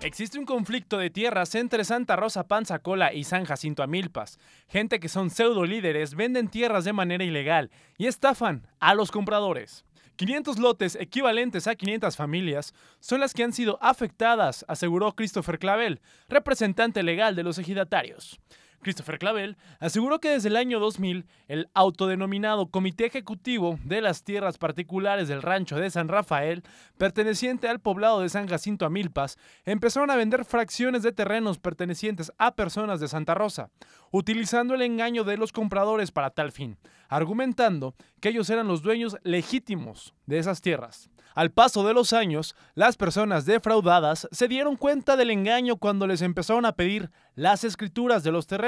Existe un conflicto de tierras entre Santa Rosa Panzacola y San Jacinto Amilpas. Gente que son pseudo líderes venden tierras de manera ilegal y estafan a los compradores. 500 lotes equivalentes a 500 familias son las que han sido afectadas, aseguró Christopher Clavel, representante legal de los ejidatarios. Christopher Clavel, aseguró que desde el año 2000 el autodenominado Comité Ejecutivo de las Tierras Particulares del Rancho de San Rafael, perteneciente al poblado de San Jacinto a Milpas empezaron a vender fracciones de terrenos pertenecientes a personas de Santa Rosa, utilizando el engaño de los compradores para tal fin, argumentando que ellos eran los dueños legítimos de esas tierras. Al paso de los años, las personas defraudadas se dieron cuenta del engaño cuando les empezaron a pedir las escrituras de los terrenos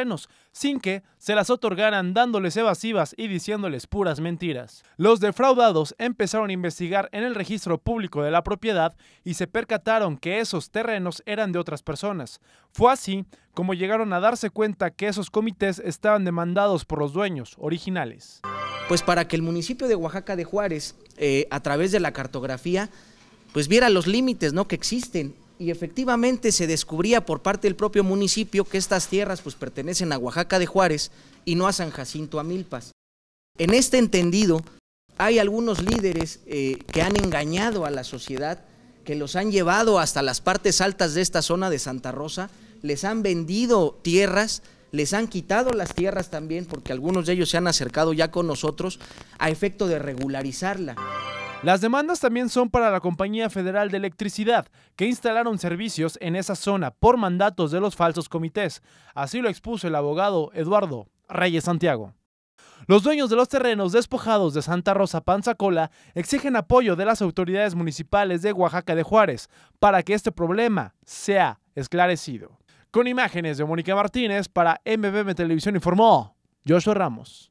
sin que se las otorgaran dándoles evasivas y diciéndoles puras mentiras. Los defraudados empezaron a investigar en el registro público de la propiedad y se percataron que esos terrenos eran de otras personas. Fue así como llegaron a darse cuenta que esos comités estaban demandados por los dueños originales. Pues para que el municipio de Oaxaca de Juárez, eh, a través de la cartografía, pues viera los límites ¿no? que existen y efectivamente se descubría por parte del propio municipio que estas tierras pues pertenecen a Oaxaca de Juárez y no a San Jacinto Amilpas. En este entendido, hay algunos líderes eh, que han engañado a la sociedad, que los han llevado hasta las partes altas de esta zona de Santa Rosa, les han vendido tierras, les han quitado las tierras también, porque algunos de ellos se han acercado ya con nosotros a efecto de regularizarla. Las demandas también son para la Compañía Federal de Electricidad, que instalaron servicios en esa zona por mandatos de los falsos comités. Así lo expuso el abogado Eduardo Reyes Santiago. Los dueños de los terrenos despojados de Santa Rosa Panzacola exigen apoyo de las autoridades municipales de Oaxaca de Juárez para que este problema sea esclarecido. Con imágenes de Mónica Martínez para MBM Televisión informó Joshua Ramos.